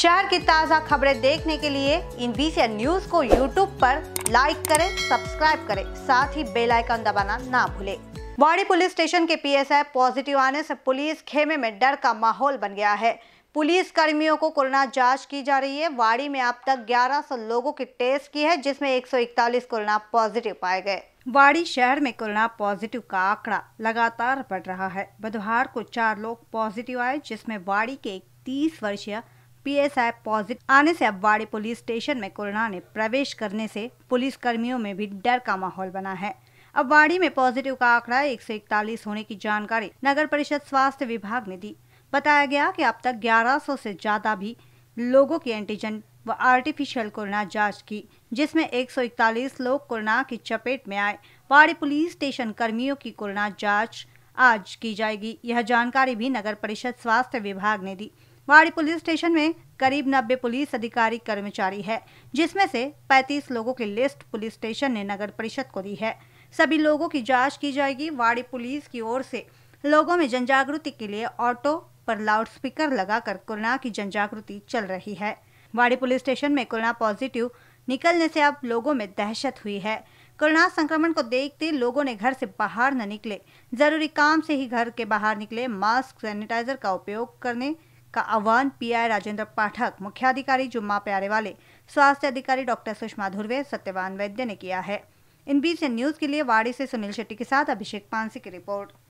शहर की ताज़ा खबरें देखने के लिए इन बीसी न्यूज को यूट्यूब पर लाइक करें सब्सक्राइब करें साथ ही बेल आइकन दबाना ना भूलें वाड़ी पुलिस स्टेशन के पीएसआई पॉजिटिव आने से पुलिस खेमे में डर का माहौल बन गया है पुलिस कर्मियों को कोरोना जांच की जा रही है वाड़ी में अब तक 1100 लोगों की टेस्ट की है जिसमें 141 कोरोना पॉजिटिव पाए गए वाड़ी शहर में कोरोना पॉजिटिव का आंकड़ा लगातार बढ़ रहा है बुधवार को चार लोग पॉजिटिव आए जिसमें वाड़ी के एक तीस वर्षीय पीएसआई पॉजिटिव आने से अब वाड़ी पुलिस स्टेशन में कोरोना ने प्रवेश करने से पुलिस कर्मियों में भी डर का माहौल बना है अब वाड़ी में पॉजिटिव का आंकड़ा एक होने की जानकारी नगर परिषद स्वास्थ्य विभाग ने दी बताया गया कि अब तक 1100 से ज्यादा भी लोगों की एंटीजन व आर्टिफिशियल कोरोना जांच की जिसमें 141 लोग कोरोना की चपेट में आए वाड़ी पुलिस स्टेशन कर्मियों की कोरोना जांच आज की जाएगी यह जानकारी भी नगर परिषद स्वास्थ्य विभाग ने दी वाड़ी पुलिस स्टेशन में करीब नब्बे पुलिस अधिकारी कर्मचारी है जिसमें से 35 लोगों की लिस्ट पुलिस स्टेशन ने नगर परिषद को दी है सभी लोगों की जांच की जाएगी वाड़ी पुलिस की ओर से लोगों में जन के लिए ऑटो पर लाउडस्पीकर लगाकर कोरोना की जन चल रही है वाड़ी पुलिस स्टेशन में कोरोना पॉजिटिव निकलने से अब लोगों में दहशत हुई है कोरोना संक्रमण को देखते लोगों ने घर से बाहर न निकले जरूरी काम से ही घर के बाहर निकले मास्क सैनिटाइजर का उपयोग करने का आह्वान पीआई राजेंद्र पाठक मुख्याधिकारी जुम्मा प्यारे वाले स्वास्थ्य अधिकारी डॉक्टर सुषमा धुर्वे सत्यवान वैद्य ने किया है इन बीच न्यूज के लिए वाड़ी से सुनील शेट्टी के साथ अभिषेक पानसी की रिपोर्ट